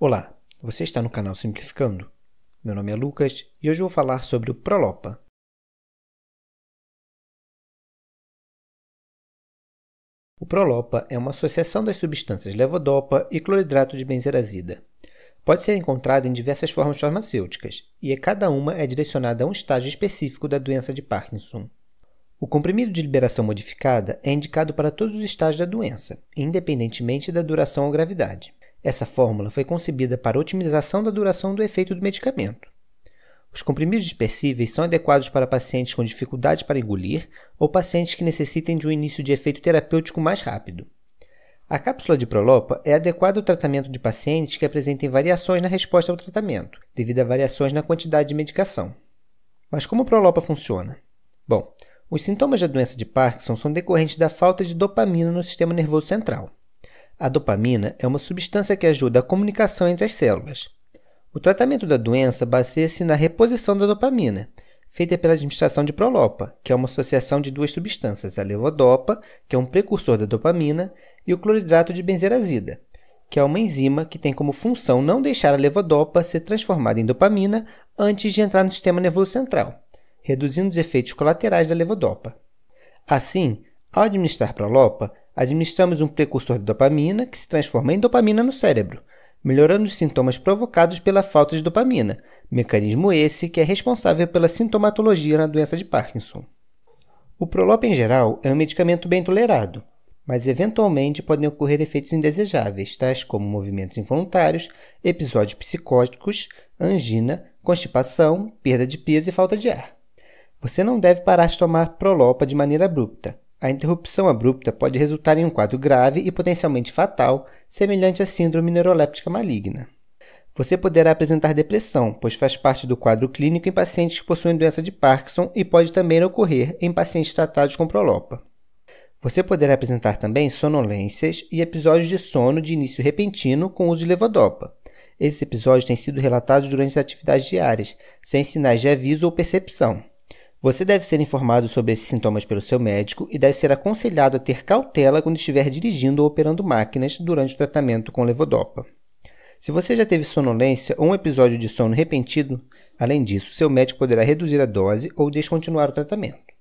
Olá, você está no canal Simplificando. Meu nome é Lucas e hoje vou falar sobre o Prolopa. O Prolopa é uma associação das substâncias levodopa e cloridrato de benzerazida. Pode ser encontrado em diversas formas farmacêuticas e é cada uma é direcionada a um estágio específico da doença de Parkinson. O comprimido de liberação modificada é indicado para todos os estágios da doença, independentemente da duração ou gravidade. Essa fórmula foi concebida para otimização da duração do efeito do medicamento. Os comprimidos dispersíveis são adequados para pacientes com dificuldade para engolir ou pacientes que necessitem de um início de efeito terapêutico mais rápido. A cápsula de Prolopa é adequada ao tratamento de pacientes que apresentem variações na resposta ao tratamento, devido a variações na quantidade de medicação. Mas como o Prolopa funciona? Bom, os sintomas da doença de Parkinson são decorrentes da falta de dopamina no sistema nervoso central. A dopamina é uma substância que ajuda a comunicação entre as células. O tratamento da doença baseia-se na reposição da dopamina, feita pela administração de Prolopa, que é uma associação de duas substâncias, a levodopa, que é um precursor da dopamina, e o cloridrato de benzerazida, que é uma enzima que tem como função não deixar a levodopa ser transformada em dopamina antes de entrar no sistema nervoso central, reduzindo os efeitos colaterais da levodopa. Assim, ao administrar Prolopa, Administramos um precursor de dopamina que se transforma em dopamina no cérebro, melhorando os sintomas provocados pela falta de dopamina, mecanismo esse que é responsável pela sintomatologia na doença de Parkinson. O Prolop em geral é um medicamento bem tolerado, mas eventualmente podem ocorrer efeitos indesejáveis, tais como movimentos involuntários, episódios psicóticos, angina, constipação, perda de peso e falta de ar. Você não deve parar de tomar Prolopa de maneira abrupta. A interrupção abrupta pode resultar em um quadro grave e potencialmente fatal, semelhante à síndrome neuroléptica maligna. Você poderá apresentar depressão, pois faz parte do quadro clínico em pacientes que possuem doença de Parkinson e pode também ocorrer em pacientes tratados com prolopa. Você poderá apresentar também sonolências e episódios de sono de início repentino com uso de levodopa. Esses episódios têm sido relatados durante as atividades diárias, sem sinais de aviso ou percepção. Você deve ser informado sobre esses sintomas pelo seu médico e deve ser aconselhado a ter cautela quando estiver dirigindo ou operando máquinas durante o tratamento com levodopa. Se você já teve sonolência ou um episódio de sono repentino, além disso, seu médico poderá reduzir a dose ou descontinuar o tratamento.